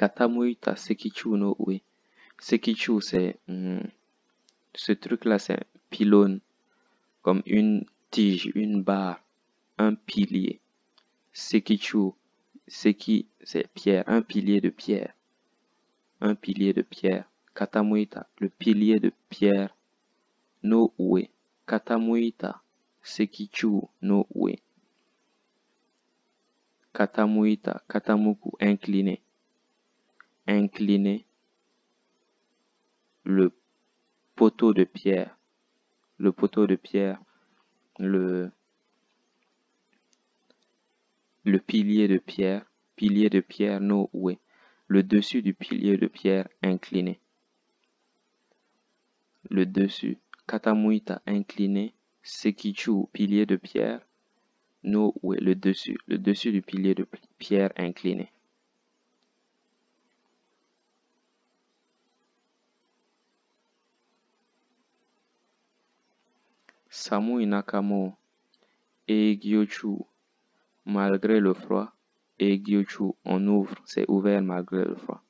Katamuita Sekichu no Ue. Sekichu, c'est mm, ce truc-là, c'est un pylône, comme une tige, une barre, un pilier. Sekichu, qui c'est pierre, un pilier de pierre. Un pilier de pierre. Katamuita, le pilier de pierre. No Ue. Katamuita Sekichu no Ue. Katamuita, Katamuku, incliné. Incliné, le poteau de pierre, le poteau de pierre, le, le pilier de pierre, pilier de pierre no way, le dessus du pilier de pierre incliné. Le dessus, katamuita incliné, sekichu pilier de pierre, no way, le dessus, le dessus du pilier de pierre incliné. Samu Inakamo Egyochu malgré le froid, Egyochu, on ouvre, c'est ouvert malgré le froid.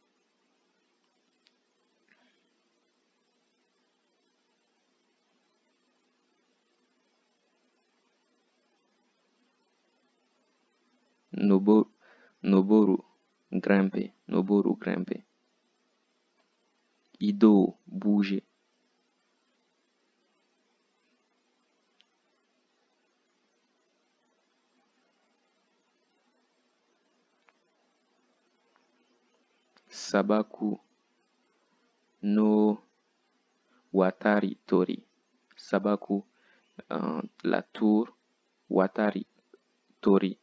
Noboru, Noboru, grimper, Noboru, grimper. Ido, bouger. Sabaku no Watari Tori. Sabaku, euh, la tour, Watari Tori,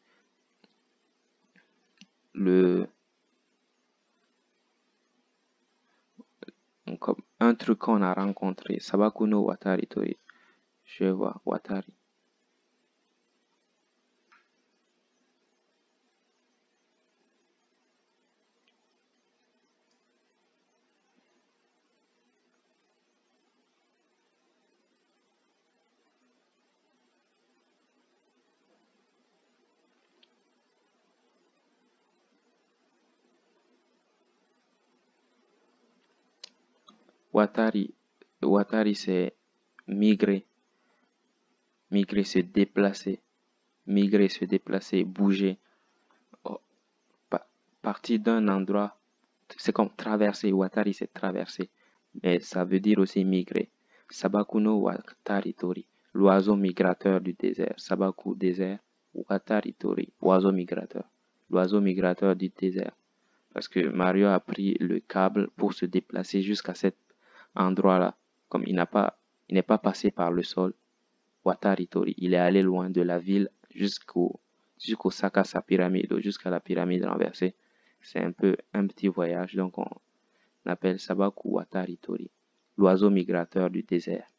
le un truc qu'on a rencontré, Sabaku no Watari Tori. Je vois Watari. Watari, Watari c'est migrer. Migrer, se déplacer. Migrer, se déplacer, bouger. Oh, partir d'un endroit, c'est comme traverser. Watari c'est traverser. Mais ça veut dire aussi migrer. Sabakuno Watari Tori, l'oiseau migrateur du désert. Sabaku, désert. Watari Tori, oiseau migrateur. L'oiseau migrateur du désert. Parce que Mario a pris le câble pour se déplacer jusqu'à cette endroit là, comme il n'a pas, n'est pas passé par le sol, Wataritori, il est allé loin de la ville jusqu'au jusqu'au Sakasa pyramide, jusqu'à la pyramide renversée. C'est un peu un petit voyage, donc on appelle Sabaku Wataritori, l'oiseau migrateur du désert.